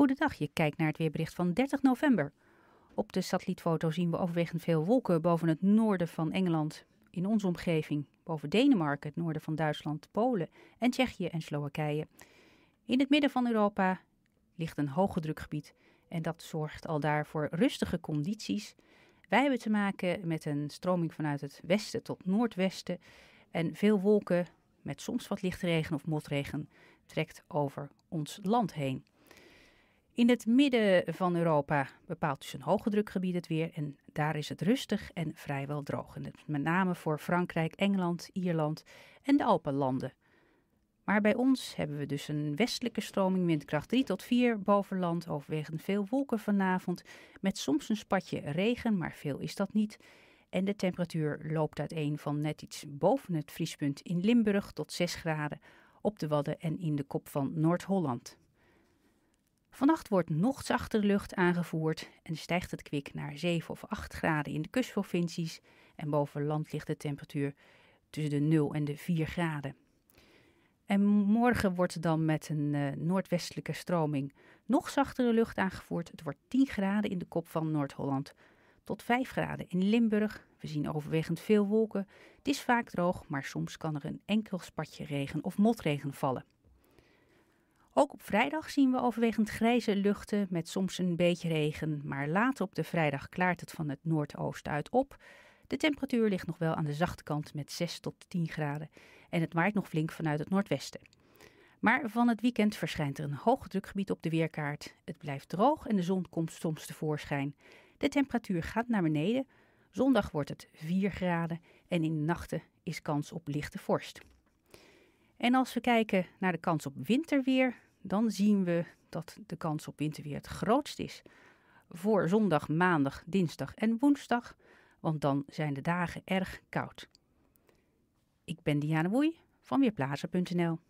Goedendag, je kijkt naar het weerbericht van 30 november. Op de satellietfoto zien we overwegend veel wolken boven het noorden van Engeland. In onze omgeving, boven Denemarken, het noorden van Duitsland, Polen en Tsjechië en Slowakije. In het midden van Europa ligt een hoge drukgebied en dat zorgt al daar voor rustige condities. Wij hebben te maken met een stroming vanuit het westen tot noordwesten en veel wolken met soms wat lichte regen of motregen trekt over ons land heen. In het midden van Europa bepaalt dus een hoge drukgebied het weer en daar is het rustig en vrijwel droog. En met name voor Frankrijk, Engeland, Ierland en de Alpenlanden. Maar bij ons hebben we dus een westelijke stroming windkracht 3 tot 4 boven land, overwegend veel wolken vanavond, met soms een spatje regen, maar veel is dat niet. En de temperatuur loopt uiteen van net iets boven het vriespunt in Limburg tot 6 graden op de Wadden en in de kop van Noord-Holland. Vannacht wordt nog zachtere lucht aangevoerd en stijgt het kwik naar 7 of 8 graden in de kustprovincies en boven land ligt de temperatuur tussen de 0 en de 4 graden. En morgen wordt dan met een eh, noordwestelijke stroming nog zachtere lucht aangevoerd. Het wordt 10 graden in de kop van Noord-Holland tot 5 graden in Limburg. We zien overwegend veel wolken. Het is vaak droog, maar soms kan er een enkel spatje regen of motregen vallen. Ook op vrijdag zien we overwegend grijze luchten met soms een beetje regen, maar later op de vrijdag klaart het van het noordoosten uit op. De temperatuur ligt nog wel aan de zachte kant met 6 tot 10 graden en het waait nog flink vanuit het noordwesten. Maar van het weekend verschijnt er een drukgebied op de weerkaart. Het blijft droog en de zon komt soms tevoorschijn. De temperatuur gaat naar beneden. Zondag wordt het 4 graden en in de nachten is kans op lichte vorst. En als we kijken naar de kans op winterweer, dan zien we dat de kans op winterweer het grootst is voor zondag, maandag, dinsdag en woensdag, want dan zijn de dagen erg koud. Ik ben Diana Woei van Weerplaza.nl.